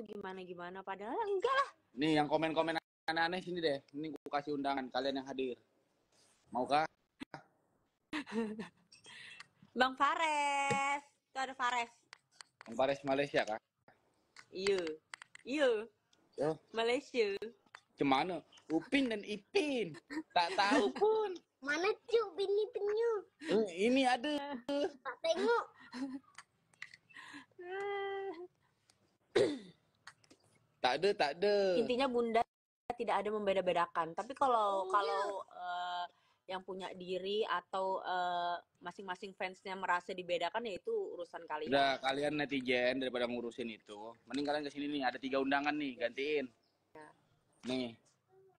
tuh gimana gimana padahal enggak lah nih yang komen komen aneh-aneh sini deh ini gue kasih undangan kalian yang hadir maukah Bang Fares tuh ada Fares Bang Fares Malaysia kah iya iya oh. Malaysia Cemana? Upin dan Ipin. Tak tahu pun. Mana cu bini penyu? Eh, ini ada. Tak tengok. Tak ada, tak ada. Intinya bunda tidak ada membeda-bedakan. Tapi kalau oh, iya. kalau ya. uh, yang punya diri atau masing eh, masing-masing fansnya merasa dibedakan ya itu urusan kalian. Udah kalian netizen daripada ngurusin itu, mending kalian kesini nih ada tiga undangan nih iya. gantiin. Ya. Nih.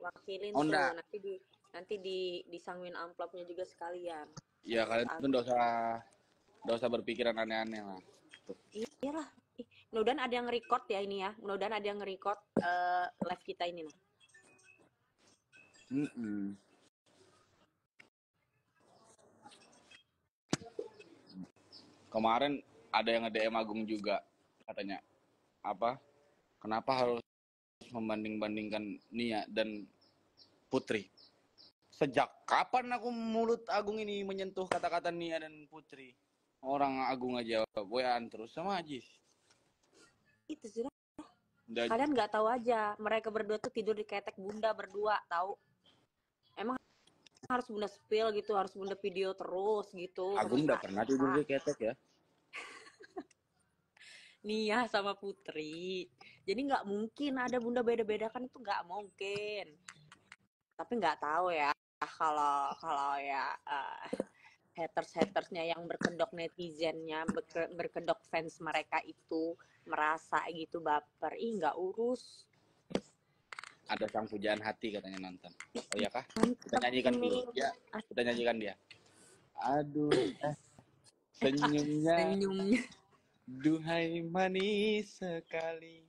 Wakilin Onda. tuh nanti di nanti di disangwin amplopnya juga sekalian. Ya kalian tuh dosa dosa berpikiran aneh-aneh lah. Iya lah, mudah-mudahan ada yang record ya ini ya mudah-mudahan ada yang record uh, live kita ini nih mm -mm. kemarin ada yang nge-DM Agung juga katanya apa kenapa harus membanding-bandingkan Nia dan Putri sejak kapan aku mulut Agung ini menyentuh kata-kata Nia dan Putri orang Agung aja boyan terus sama Ajis itu sudah kalian nggak tahu aja mereka berdua tuh tidur di ketek bunda berdua tahu emang harus bunda spill gitu harus bunda video terus gitu Agung nggak pernah tidur di ketek ya Nia sama Putri. Jadi nggak mungkin ada bunda beda-beda kan itu nggak mungkin. Tapi nggak tahu ya kalau kalau ya uh, eh, haters hatersnya yang berkedok netizennya berkedok fans mereka itu merasa gitu baper ih nggak urus ada sang pujaan hati katanya nonton oh iya kah kita nyanyikan dulu ya ah. kita nyanyikan dia aduh eh. senyumnya senyumnya duhai manis sekali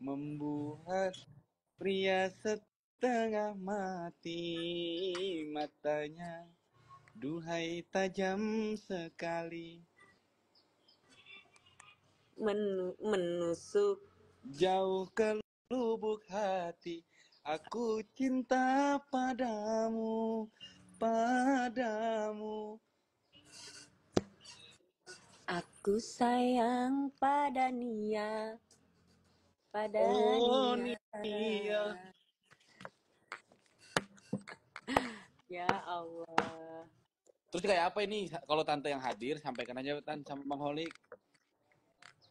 membuat pria setengah mati matanya duhai tajam sekali men menusuk jauh ke lubuk hati aku cinta padamu padamu aku sayang pada Nia pada oh, Nia. Nia ya Allah terus kayak apa ini kalau tante yang hadir sampaikan aja tante sama Bang Holik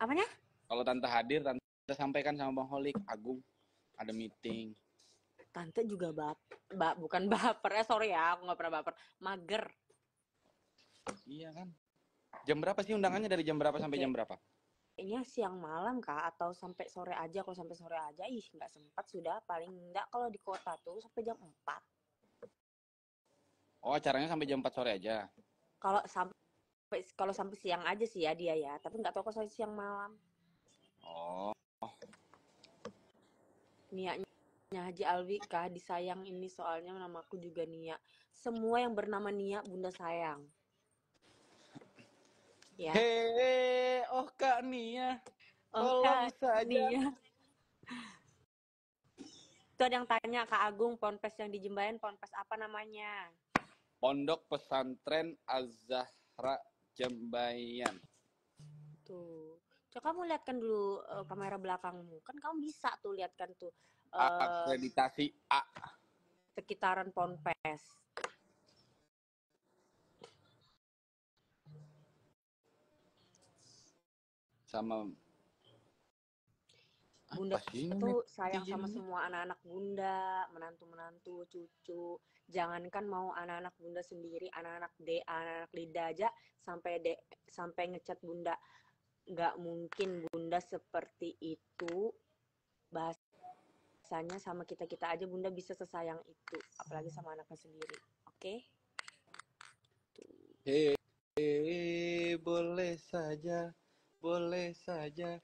Apanya? Kalau tante hadir, tante sampaikan sama Bang Holik, Agung ada meeting. Tante juga bap, ba bukan baper ya, sorry ya, aku nggak pernah baper, mager. Iya kan. Jam berapa sih undangannya dari jam berapa okay. sampai jam berapa? Ini siang malam kak atau sampai sore aja kalau sampai sore aja ih nggak sempat sudah paling nggak kalau di kota tuh sampai jam empat Oh acaranya sampai jam empat sore aja? Kalau sampai kalau sampai siang aja sih ya dia ya tapi nggak tahu kalau siang malam oh niatnya Haji Alwi kah disayang ini soalnya namaku juga Nia semua yang bernama Nia bunda sayang ya hehe oh kak Nia oh, kak Nia itu ada yang tanya kak Agung ponpes yang di ponpes apa namanya Pondok Pesantren Az-Zahra jembayan. Tuh. Coba kamu lihatkan dulu uh, kamera belakangmu. Kan kamu bisa tuh lihatkan tuh. Uh, Akreditasi A. Sekitaran Ponpes. Sama Bunda itu sayang sama semua anak-anak Bunda, menantu-menantu, cucu. Jangankan mau anak-anak Bunda sendiri, anak-anak de, anak-anak lidah aja sampai de, sampai ngecat Bunda. Gak mungkin Bunda seperti itu bahasanya sama kita-kita aja Bunda bisa sesayang itu, apalagi sama anaknya sendiri. Oke? Okay? Hei, hey, boleh saja, boleh saja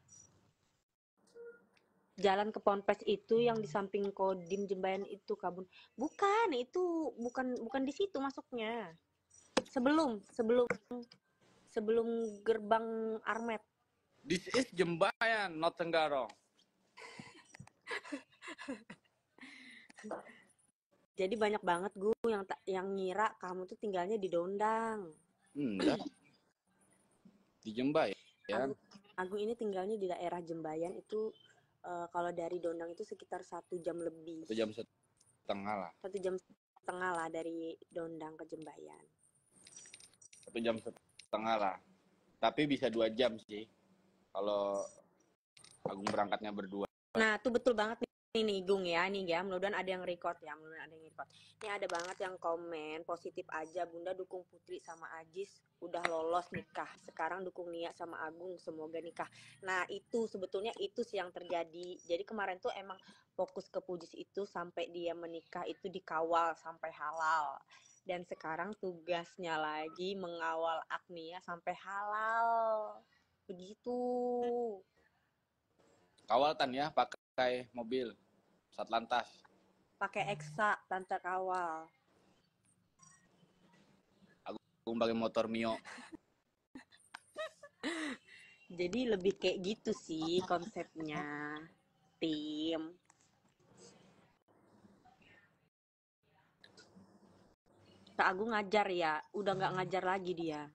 jalan ke Ponpes itu yang di hmm. samping Kodim Jembayan itu kabun. Bukan, itu bukan bukan di situ masuknya. Sebelum sebelum sebelum gerbang Armet. This is Jembayan, not Tenggarong. Jadi banyak banget gue yang tak yang ngira kamu tuh tinggalnya di Dondang. Enggak. di Jembayan. Agung, Agung ini tinggalnya di daerah Jembayan itu uh, kalau dari Dondang itu sekitar satu jam lebih. Satu jam setengah lah. Satu jam setengah lah dari Dondang ke Jembayan. Satu jam setengah lah. Tapi bisa dua jam sih kalau Agung berangkatnya berdua. Nah, itu betul banget nih ini Igung ya, nih ya. Mudah-mudahan ada yang record ya, mudah-mudahan ada yang record. Ini ada banget yang komen positif aja. Bunda dukung Putri sama Ajis udah lolos nikah. Sekarang dukung Nia sama Agung semoga nikah. Nah, itu sebetulnya itu sih yang terjadi. Jadi kemarin tuh emang fokus ke Pujis itu sampai dia menikah itu dikawal sampai halal. Dan sekarang tugasnya lagi mengawal Agnia sampai halal. Begitu. Kawal Tan ya, pakai pakai mobil lantas pakai eksa tante kawal aku pakai motor mio jadi lebih kayak gitu sih konsepnya tim Kak Agung ngajar ya udah nggak ngajar lagi dia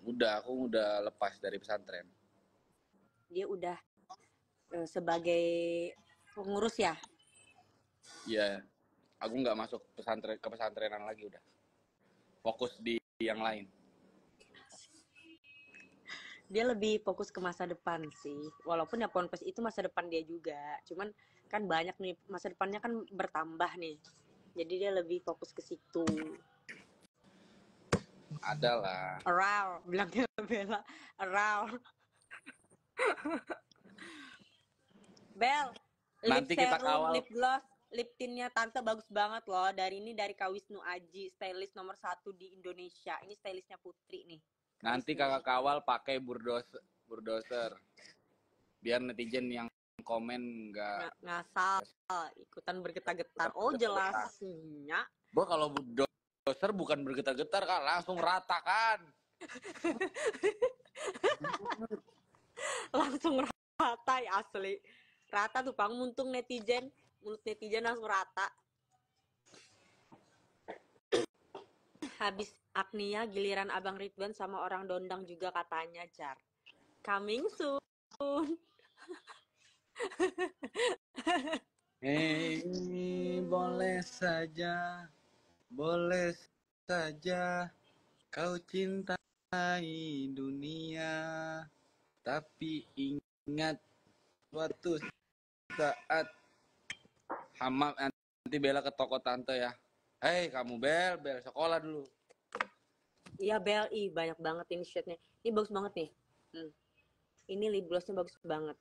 udah aku udah lepas dari pesantren dia udah eh, sebagai Pengurus ya? Iya. Aku nggak masuk pesantren ke pesantrenan lagi udah. Fokus di yang lain. Dia lebih fokus ke masa depan sih. Walaupun ya ponpes itu masa depan dia juga. Cuman kan banyak nih masa depannya kan bertambah nih. Jadi dia lebih fokus ke situ adalah around bilangnya Bella around Bel Nanti lip kita kawal. Lip gloss, lip tintnya tante bagus banget loh. Dari ini dari Kak Wisnu Aji, stylist nomor satu di Indonesia. Ini stylistnya Putri nih. Kak Nanti Wisnu. kakak kawal pakai bulldozer, burdoser. Biar netizen yang komen nggak ngasal ikutan bergetar-getar. Oh jelasnya. Bu kalau burdoser bukan bergetar-getar kak langsung rata kan. langsung rata asli rata tuh pang untung netizen mulut netizen langsung rata habis Agnia giliran Abang Ridwan sama orang dondang juga katanya Jar coming soon Hei, boleh saja, boleh saja kau cintai dunia, tapi ingat waktu saat hamam nanti bela ke toko tante ya hei kamu Bel Bel sekolah dulu iya Bel i banyak banget ini shirtnya ini bagus banget nih hmm. ini lip glossnya bagus banget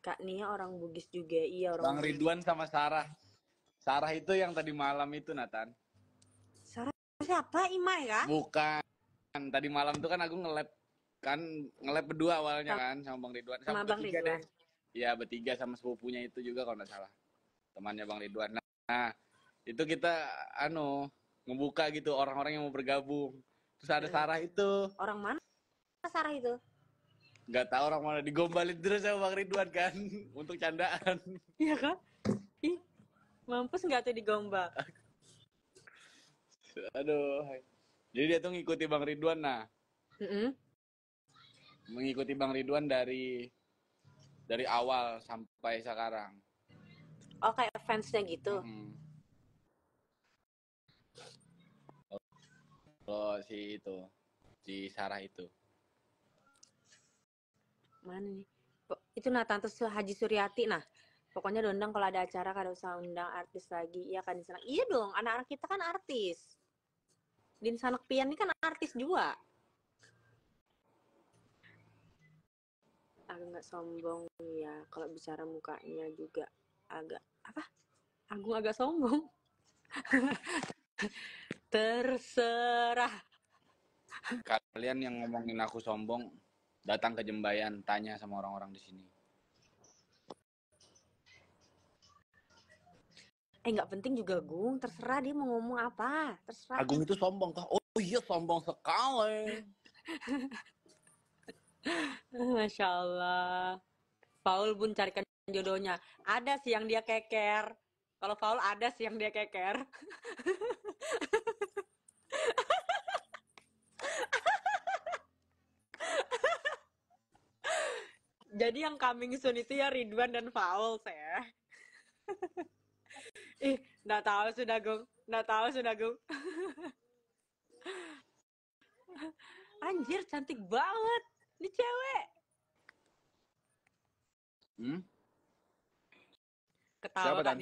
Kak Nia orang Bugis juga, iya orang Bang Ridwan sama Sarah. Sarah itu yang tadi malam itu Nathan siapa Imai ya? Bukan. Tadi malam tuh kan aku ngelap kan ngelap berdua awalnya kan sama Bang Ridwan sama, sama Bang Ridwan. deh. Iya, bertiga sama sepupunya itu juga kalau nggak salah. Temannya Bang Ridwan. Nah, itu kita anu ngebuka gitu orang-orang yang mau bergabung. Terus ada Sarah itu. Orang mana? Sarah itu. Gak tahu orang mana digombalin terus sama Bang Ridwan kan untuk candaan. Iya kan? Ih, mampus nggak tuh digombal. aduh jadi dia tuh ngikuti bang Ridwan nah mm-hmm. mengikuti bang Ridwan dari dari awal sampai sekarang oh kayak fansnya gitu mm-hmm. kalau si itu si Sarah itu mana nih itu nah tante Haji Suryati nah pokoknya dondang kalau ada acara kalau usah undang artis lagi iya kan sana iya dong anak-anak kita kan artis Din sanak Pian ini kan artis juga. Agak nggak sombong ya kalau bicara mukanya juga agak apa? Agung agak sombong. Terserah. Kalian yang ngomongin aku sombong, datang ke Jembayan, tanya sama orang-orang di sini. eh nggak penting juga Gung terserah dia mau ngomong apa terserah Agung itu sombong kah oh iya sombong sekali Masya Allah Paul pun carikan jodohnya ada sih yang dia keker kalau Paul ada sih yang dia keker Jadi yang coming soon itu ya Ridwan dan Paul saya. Ih, nggak tahu sudah gong, nggak tahu sudah gong. Anjir, cantik banget, ini cewek. Hmm? Ketawa Siapa tadi?